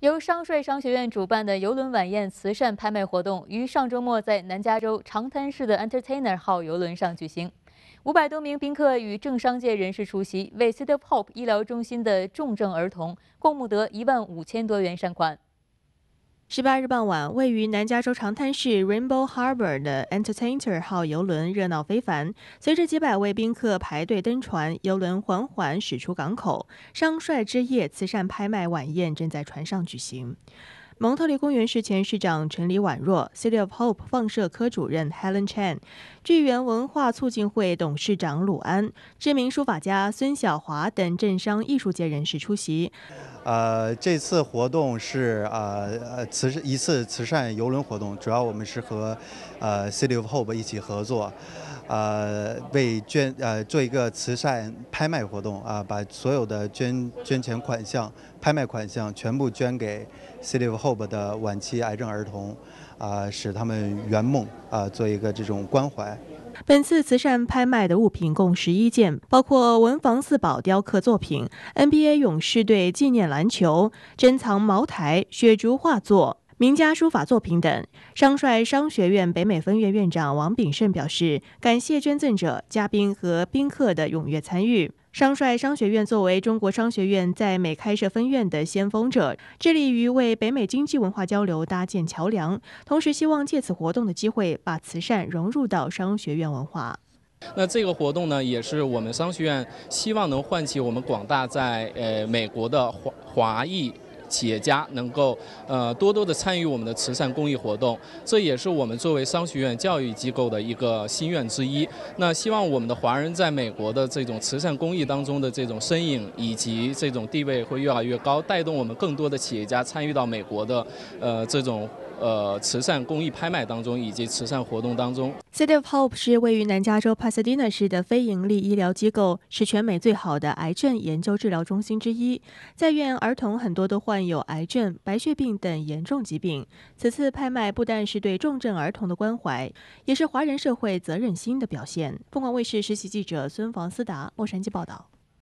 由商帅商学院主办的游轮晚宴慈善拍卖活动，于上周末在南加州长滩市的 Entertainer 号游轮上举行。五百多名宾客与政商界人士出席，为 City of Hope 医疗中心的重症儿童共募得一万五千多元善款。十八日傍晚，位于南加州长滩市 Rainbow Harbor 的 Entertainer 号游轮热闹非凡，随着几百位宾客排队登船，游轮缓缓驶出港口。商帅之夜慈善拍卖晚宴正在船上举行。蒙特利公园市前市长陈李宛若、City of Hope 放射科主任 Helen Chen、聚源文化促进会董事长鲁安、知名书法家孙晓华等政商艺术界人士出席。呃，这次活动是呃慈善一次慈善游轮活动，主要我们是和呃 City of Hope 一起合作。呃，为捐呃做一个慈善拍卖活动啊，把所有的捐捐钱款项、拍卖款项全部捐给 City of Hope 的晚期癌症儿童，啊，使他们圆梦啊，做一个这种关怀。本次慈善拍卖的物品共十一件，包括文房四宝雕刻作品、NBA 勇士队纪念篮球、珍藏茅台、雪竹画作。名家书法作品等。商帅商学院北美分院院长王炳胜表示，感谢捐赠者、嘉宾和宾客的踊跃参与。商帅商学院作为中国商学院在美开设分院的先锋者，致力于为北美经济文化交流搭建桥梁，同时希望借此活动的机会，把慈善融入到商学院文化。那这个活动呢，也是我们商学院希望能唤起我们广大在呃美国的华华裔。企业家能够呃多多的参与我们的慈善公益活动，这也是我们作为商学院教育机构的一个心愿之一。那希望我们的华人在美国的这种慈善公益当中的这种身影以及这种地位会越来越高，带动我们更多的企业家参与到美国的呃这种。呃，慈善公益拍卖当中以及慈善活动当中，City of Hope 是位于南加州 Pasadena 市的非营利医疗机构，是全美最好的癌症研究治疗中心之一。在院儿童很多都患有癌症、白血病等严重疾病。此次拍卖不但是对重症儿童的关怀，也是华人社会责任心的表现。凤凰卫视实习记者孙房思达，洛杉矶报道。